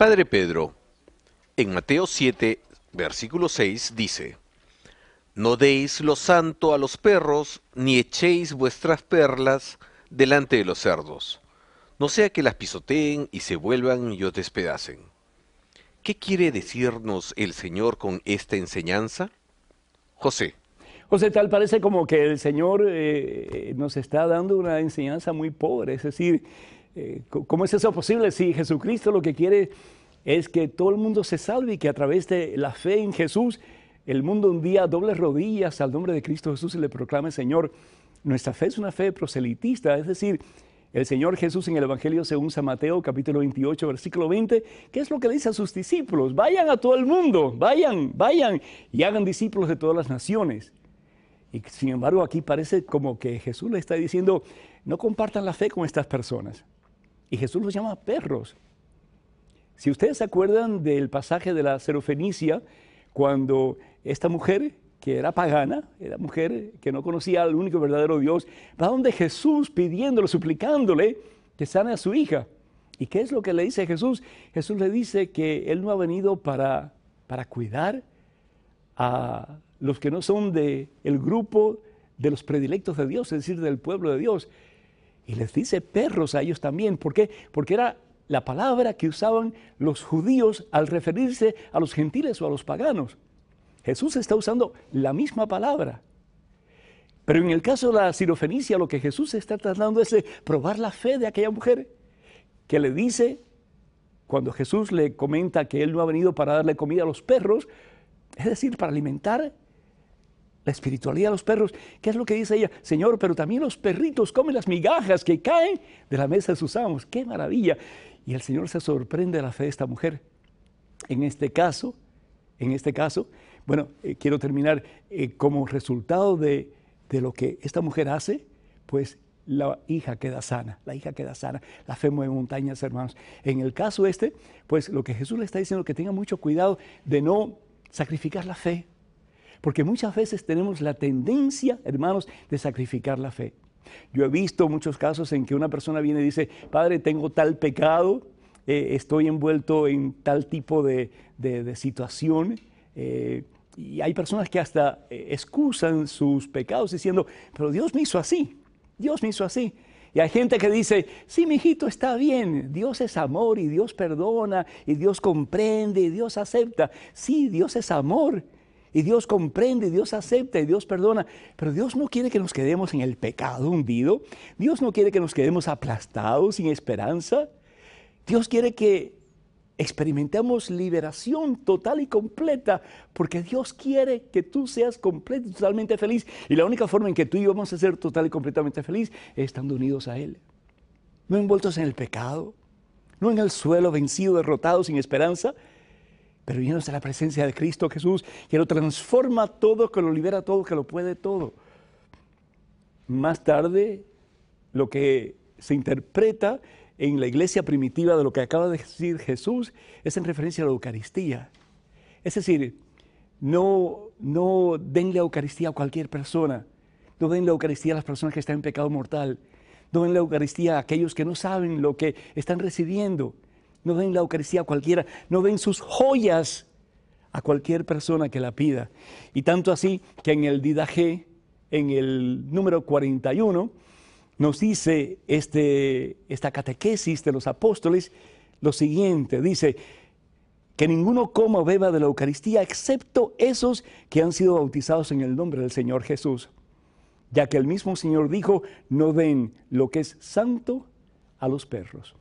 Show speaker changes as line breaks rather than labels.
Padre Pedro, en Mateo 7, versículo 6 dice, No deis lo santo a los perros, ni echéis vuestras perlas delante de los cerdos, no sea que las pisoteen y se vuelvan y os despedacen. ¿Qué quiere decirnos el Señor con esta enseñanza? José.
José, tal parece como que el Señor eh, eh, nos está dando una enseñanza muy pobre, es decir, eh, ¿Cómo es eso posible si Jesucristo lo que quiere es que todo el mundo se salve y que a través de la fe en Jesús el mundo un día doble rodillas al nombre de Cristo Jesús y le proclame Señor? Nuestra fe es una fe proselitista, es decir, el Señor Jesús en el Evangelio según San Mateo capítulo 28 versículo 20, ¿qué es lo que dice a sus discípulos? Vayan a todo el mundo, vayan, vayan y hagan discípulos de todas las naciones. Y sin embargo aquí parece como que Jesús le está diciendo, no compartan la fe con estas personas. Y Jesús los llama perros. Si ustedes se acuerdan del pasaje de la cerofenicia, cuando esta mujer, que era pagana, era mujer que no conocía al único verdadero Dios, va donde Jesús pidiéndole, suplicándole que sane a su hija. ¿Y qué es lo que le dice Jesús? Jesús le dice que Él no ha venido para, para cuidar a los que no son del grupo de los predilectos de Dios, es decir, del pueblo de Dios. Y les dice perros a ellos también. ¿Por qué? Porque era la palabra que usaban los judíos al referirse a los gentiles o a los paganos. Jesús está usando la misma palabra. Pero en el caso de la sirofenicia, lo que Jesús está tratando es de probar la fe de aquella mujer que le dice, cuando Jesús le comenta que él no ha venido para darle comida a los perros, es decir, para alimentar la espiritualidad de los perros, ¿qué es lo que dice ella? Señor, pero también los perritos comen las migajas que caen de la mesa de sus amos. ¡Qué maravilla! Y el Señor se sorprende de la fe de esta mujer. En este caso, en este caso, bueno, eh, quiero terminar eh, como resultado de, de lo que esta mujer hace, pues la hija queda sana, la hija queda sana, la fe mueve montañas, hermanos. En el caso este, pues lo que Jesús le está diciendo, que tenga mucho cuidado de no sacrificar la fe, porque muchas veces tenemos la tendencia, hermanos, de sacrificar la fe. Yo he visto muchos casos en que una persona viene y dice, Padre, tengo tal pecado, eh, estoy envuelto en tal tipo de, situación. Eh, y hay personas que hasta eh, excusan sus pecados diciendo, pero Dios me hizo así, Dios me hizo así. Y hay gente que dice, sí, mi hijito, está bien, Dios es amor y Dios perdona y Dios comprende y Dios acepta. Sí, Dios es amor, y Dios comprende, y Dios acepta, y Dios perdona. Pero Dios no quiere que nos quedemos en el pecado hundido. Dios no quiere que nos quedemos aplastados, sin esperanza. Dios quiere que experimentemos liberación total y completa, porque Dios quiere que tú seas completo totalmente feliz. Y la única forma en que tú y yo vamos a ser total y completamente feliz es estando unidos a Él. No envueltos en el pecado, no en el suelo, vencido, derrotado, sin esperanza, pero llenos la presencia de Cristo Jesús, que lo transforma todo, que lo libera todo, que lo puede todo. Más tarde, lo que se interpreta en la iglesia primitiva de lo que acaba de decir Jesús es en referencia a la Eucaristía. Es decir, no, no den la Eucaristía a cualquier persona, no den la Eucaristía a las personas que están en pecado mortal, no den la Eucaristía a aquellos que no saben lo que están recibiendo no den la Eucaristía a cualquiera, no den sus joyas a cualquier persona que la pida. Y tanto así que en el Didaje, en el número 41, nos dice este, esta catequesis de los apóstoles lo siguiente, dice, que ninguno coma o beba de la Eucaristía excepto esos que han sido bautizados en el nombre del Señor Jesús, ya que el mismo Señor dijo, no den lo que es santo a los perros.